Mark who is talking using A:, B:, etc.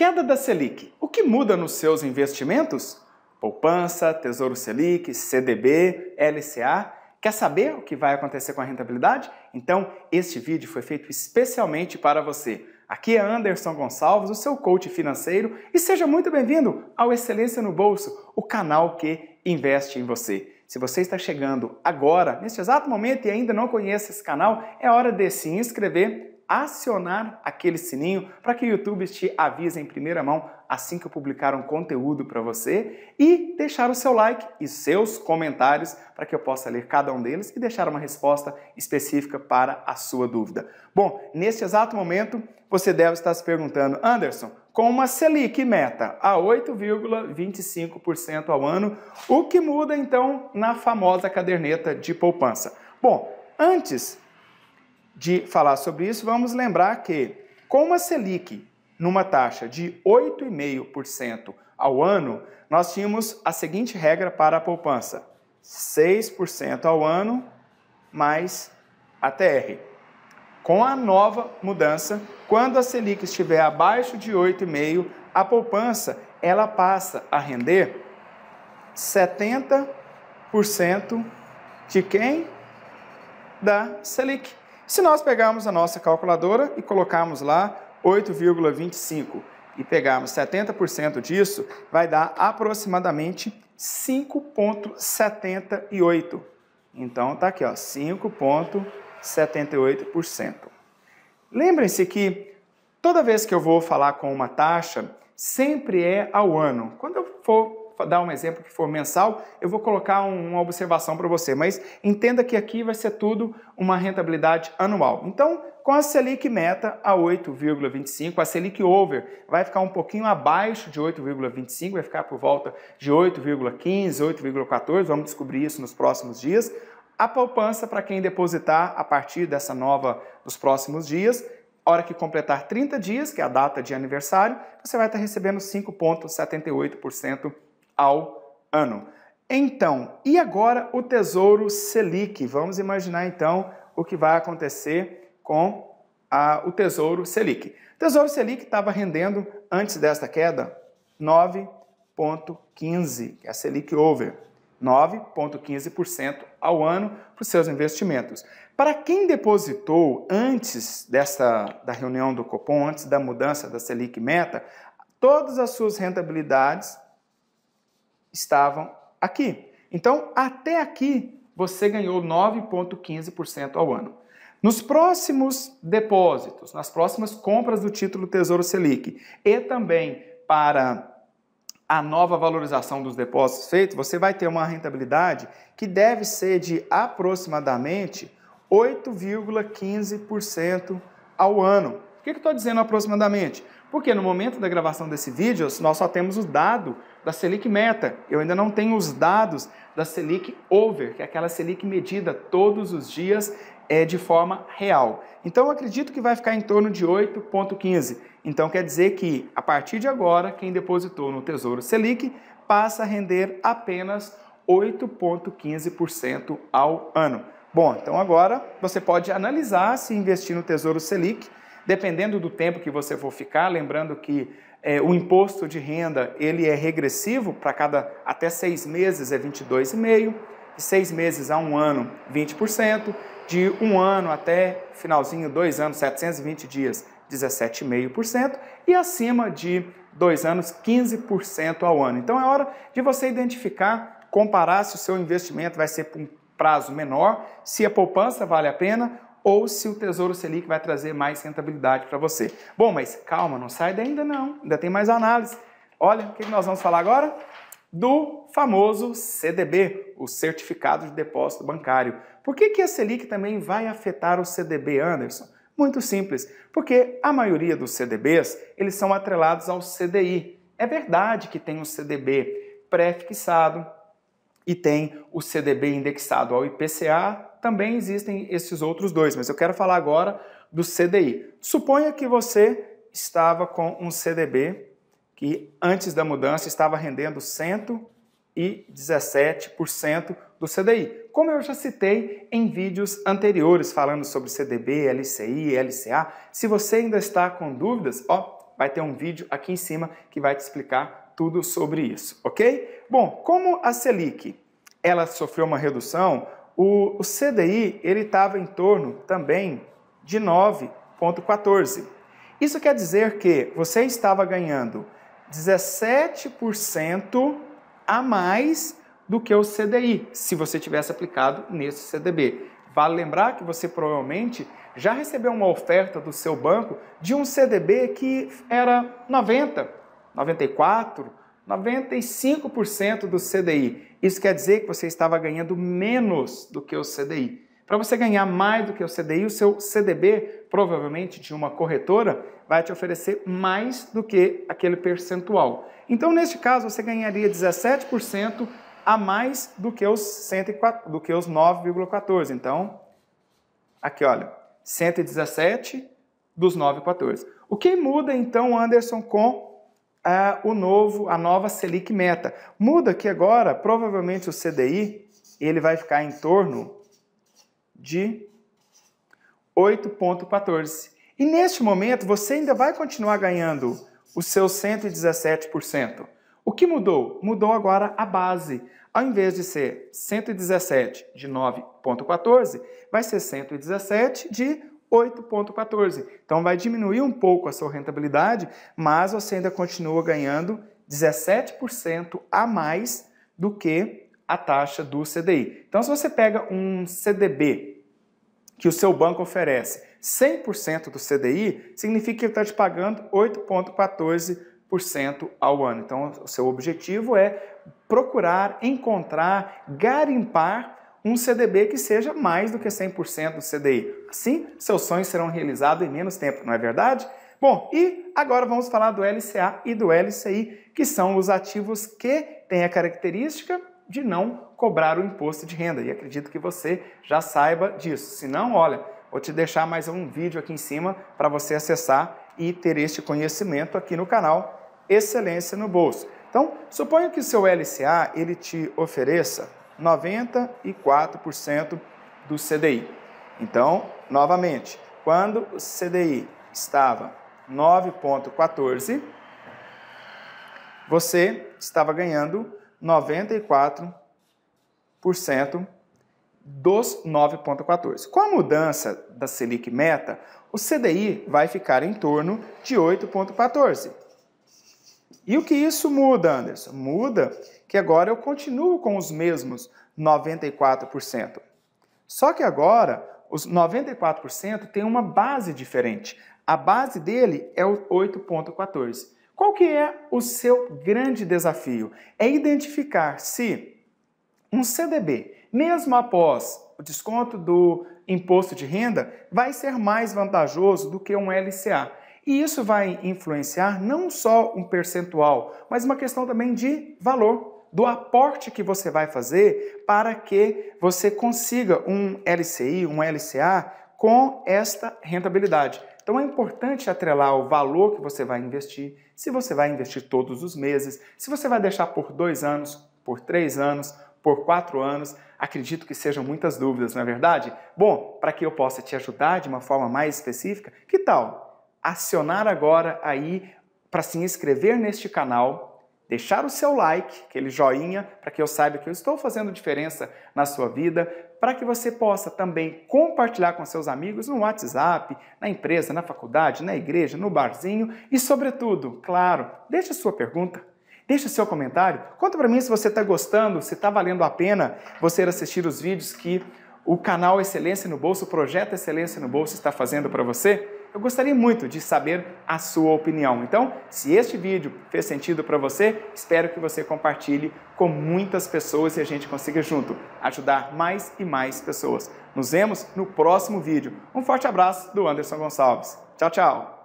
A: Queda da Selic. O que muda nos seus investimentos? Poupança, Tesouro Selic, CDB, LCA. Quer saber o que vai acontecer com a rentabilidade? Então, este vídeo foi feito especialmente para você. Aqui é Anderson Gonçalves, o seu coach financeiro, e seja muito bem-vindo ao Excelência no Bolso, o canal que investe em você. Se você está chegando agora, neste exato momento, e ainda não conhece esse canal, é hora de se inscrever acionar aquele sininho para que o YouTube te avise em primeira mão assim que eu publicar um conteúdo para você e deixar o seu like e seus comentários para que eu possa ler cada um deles e deixar uma resposta específica para a sua dúvida. Bom, neste exato momento você deve estar se perguntando, Anderson, com uma Selic meta a 8,25% ao ano, o que muda então na famosa caderneta de poupança? Bom, antes de falar sobre isso, vamos lembrar que com uma Selic numa taxa de 8,5% ao ano, nós tínhamos a seguinte regra para a poupança: 6% ao ano mais a TR Com a nova mudança, quando a Selic estiver abaixo de 8,5, a poupança ela passa a render 70% de quem? Da Selic. Se nós pegarmos a nossa calculadora e colocarmos lá 8,25 e pegarmos 70% disso, vai dar aproximadamente 5,78. Então está aqui, ó, 5,78%. Lembrem-se que toda vez que eu vou falar com uma taxa, sempre é ao ano. Quando eu for dar um exemplo que for mensal, eu vou colocar uma observação para você, mas entenda que aqui vai ser tudo uma rentabilidade anual. Então, com a Selic meta a 8,25, a Selic over vai ficar um pouquinho abaixo de 8,25, vai ficar por volta de 8,15, 8,14, vamos descobrir isso nos próximos dias. A poupança para quem depositar a partir dessa nova dos próximos dias, hora que completar 30 dias, que é a data de aniversário, você vai estar tá recebendo 5,78% ao ano. Então, e agora o Tesouro Selic? Vamos imaginar então o que vai acontecer com a, o Tesouro Selic. O Tesouro Selic estava rendendo, antes desta queda, 9,15, que é a Selic Over. 9,15% ao ano para os seus investimentos. Para quem depositou antes dessa, da reunião do Copom, antes da mudança da Selic Meta, todas as suas rentabilidades estavam aqui. Então, até aqui, você ganhou 9,15% ao ano. Nos próximos depósitos, nas próximas compras do título Tesouro Selic e também para a nova valorização dos depósitos feitos, você vai ter uma rentabilidade que deve ser de aproximadamente 8,15% ao ano. O que, que eu estou dizendo aproximadamente? Porque no momento da gravação desse vídeo, nós só temos o dado da Selic meta. Eu ainda não tenho os dados da Selic over, que é aquela Selic medida todos os dias é, de forma real. Então eu acredito que vai ficar em torno de 8,15. Então quer dizer que a partir de agora, quem depositou no Tesouro Selic passa a render apenas 8,15% ao ano. Bom, então agora você pode analisar se investir no Tesouro Selic dependendo do tempo que você for ficar, lembrando que é, o imposto de renda ele é regressivo para cada até seis meses é 22,5%, de seis meses a um ano 20%, de um ano até finalzinho dois anos 720 dias 17,5% e acima de dois anos 15% ao ano. Então é hora de você identificar, comparar se o seu investimento vai ser por um prazo menor, se a poupança vale a pena ou se o Tesouro Selic vai trazer mais rentabilidade para você. Bom, mas calma, não sai daí ainda não, ainda tem mais análise. Olha, o que nós vamos falar agora? Do famoso CDB, o Certificado de Depósito Bancário. Por que, que a Selic também vai afetar o CDB, Anderson? Muito simples, porque a maioria dos CDBs, eles são atrelados ao CDI. É verdade que tem um CDB pré-fixado, e tem o CDB indexado ao IPCA. Também existem esses outros dois, mas eu quero falar agora do CDI. Suponha que você estava com um CDB que antes da mudança estava rendendo 117% do CDI. Como eu já citei em vídeos anteriores falando sobre CDB, LCI, LCA, se você ainda está com dúvidas, ó, vai ter um vídeo aqui em cima que vai te explicar tudo sobre isso, ok? Bom, como a Selic ela sofreu uma redução, o, o CDI ele estava em torno também de 9,14. Isso quer dizer que você estava ganhando 17% a mais do que o CDI, se você tivesse aplicado nesse CDB. Vale lembrar que você provavelmente já recebeu uma oferta do seu banco de um CDB que era 90, 94, 95% do CDI. Isso quer dizer que você estava ganhando menos do que o CDI. Para você ganhar mais do que o CDI, o seu CDB, provavelmente de uma corretora, vai te oferecer mais do que aquele percentual. Então, neste caso, você ganharia 17% a mais do que os 104, do que os 9,14. Então, aqui olha, 117 dos 9,14. O que muda então, Anderson, com a, o novo, a nova Selic meta. Muda que agora, provavelmente o CDI, ele vai ficar em torno de 8,14. E neste momento, você ainda vai continuar ganhando os seus 117%. O que mudou? Mudou agora a base. Ao invés de ser 117 de 9,14, vai ser 117 de 8,14. Então vai diminuir um pouco a sua rentabilidade, mas você ainda continua ganhando 17% a mais do que a taxa do CDI. Então, se você pega um CDB que o seu banco oferece 100% do CDI, significa que ele está te pagando 8,14% ao ano. Então, o seu objetivo é procurar, encontrar, garimpar um CDB que seja mais do que 100% do CDI. Assim, seus sonhos serão realizados em menos tempo, não é verdade? Bom, e agora vamos falar do LCA e do LCI, que são os ativos que têm a característica de não cobrar o imposto de renda. E acredito que você já saiba disso. Se não, olha, vou te deixar mais um vídeo aqui em cima para você acessar e ter este conhecimento aqui no canal Excelência no Bolso. Então, suponha que o seu LCA ele te ofereça 94% do CDI. Então, novamente, quando o CDI estava 9,14, você estava ganhando 94% dos 9,14. Com a mudança da Selic meta, o CDI vai ficar em torno de 8,14. E o que isso muda, Anderson? Muda que agora eu continuo com os mesmos 94%. Só que agora os 94% têm uma base diferente. A base dele é o 8.14. Qual que é o seu grande desafio? É identificar se um CDB, mesmo após o desconto do imposto de renda, vai ser mais vantajoso do que um LCA. E isso vai influenciar não só um percentual, mas uma questão também de valor, do aporte que você vai fazer para que você consiga um LCI, um LCA com esta rentabilidade. Então é importante atrelar o valor que você vai investir, se você vai investir todos os meses, se você vai deixar por dois anos, por três anos, por quatro anos. Acredito que sejam muitas dúvidas, não é verdade? Bom, para que eu possa te ajudar de uma forma mais específica, que tal acionar agora aí para se inscrever neste canal, deixar o seu like, aquele joinha, para que eu saiba que eu estou fazendo diferença na sua vida, para que você possa também compartilhar com seus amigos no WhatsApp, na empresa, na faculdade, na igreja, no barzinho e, sobretudo, claro, deixe sua pergunta. Deixe seu comentário, conta para mim se você está gostando, se está valendo a pena você assistir os vídeos que o canal Excelência no Bolso, o projeto Excelência no Bolso está fazendo para você? Eu gostaria muito de saber a sua opinião. Então, se este vídeo fez sentido para você, espero que você compartilhe com muitas pessoas e a gente consiga junto ajudar mais e mais pessoas. Nos vemos no próximo vídeo. Um forte abraço do Anderson Gonçalves. Tchau, tchau!